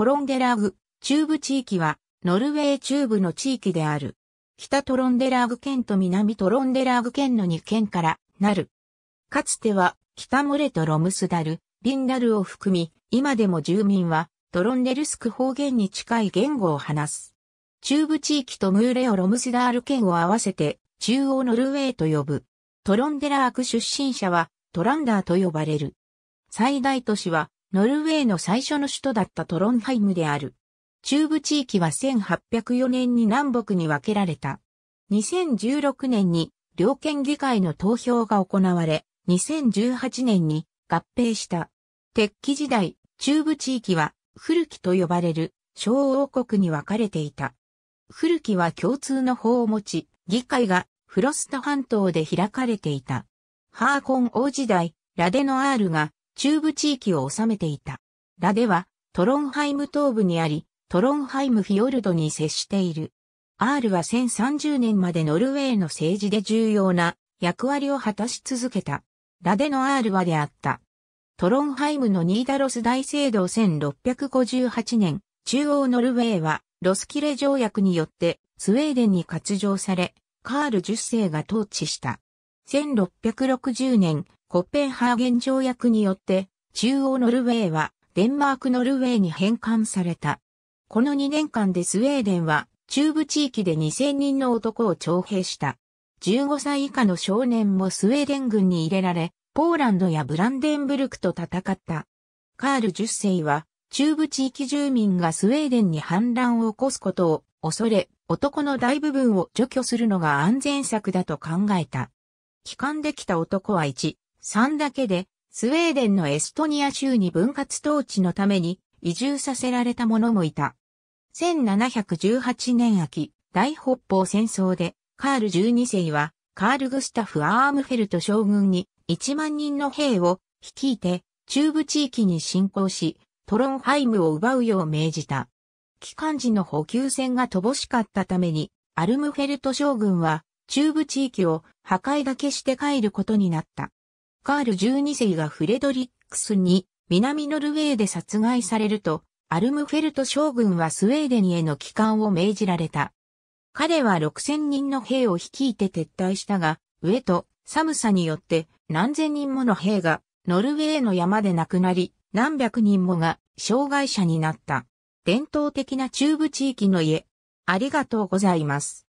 トロンデラグ、中部地域は、ノルウェー中部の地域である。北トロンデラグ県と南トロンデラグ県の2県からなる。かつては、北モレとロムスダル、リンダルを含み、今でも住民は、トロンデルスク方言に近い言語を話す。中部地域とムーレオ・ロムスダール県を合わせて、中央ノルウェーと呼ぶ。トロンデラーク出身者は、トランダーと呼ばれる。最大都市は、ノルウェーの最初の首都だったトロンハイムである。中部地域は1804年に南北に分けられた。2016年に両県議会の投票が行われ、2018年に合併した。鉄器時代、中部地域は古きと呼ばれる小王国に分かれていた。古きは共通の法を持ち、議会がフロスト半島で開かれていた。ハーコン王時代、ラデノアールが中部地域を治めていた。ラデは、トロンハイム東部にあり、トロンハイムフィヨルドに接している。アールは1030年までノルウェーの政治で重要な役割を果たし続けた。ラデのアールはであった。トロンハイムのニーダロス大聖堂1658年、中央ノルウェーはロスキレ条約によってスウェーデンに割譲され、カール10世が統治した。1660年、コッペンハーゲン条約によって、中央ノルウェーはデンマークノルウェーに返還された。この2年間でスウェーデンは中部地域で2000人の男を徴兵した。15歳以下の少年もスウェーデン軍に入れられ、ポーランドやブランデンブルクと戦った。カール10世は、中部地域住民がスウェーデンに反乱を起こすことを恐れ、男の大部分を除去するのが安全策だと考えた。帰還できた男は1、3だけで、スウェーデンのエストニア州に分割統治のために移住させられた者もいた。1718年秋、大北方戦争で、カール12世は、カール・グスタフ・アームフェルト将軍に1万人の兵を率いて、中部地域に侵攻し、トロンハイムを奪うよう命じた。機関時の補給線が乏しかったために、アルムフェルト将軍は中部地域を破壊だけして帰ることになった。カール12世がフレドリックスに南ノルウェーで殺害されると、アルムフェルト将軍はスウェーデンへの帰還を命じられた。彼は6000人の兵を率いて撤退したが、上と寒さによって何千人もの兵がノルウェーの山で亡くなり、何百人もが障害者になった。伝統的な中部地域の家。ありがとうございます。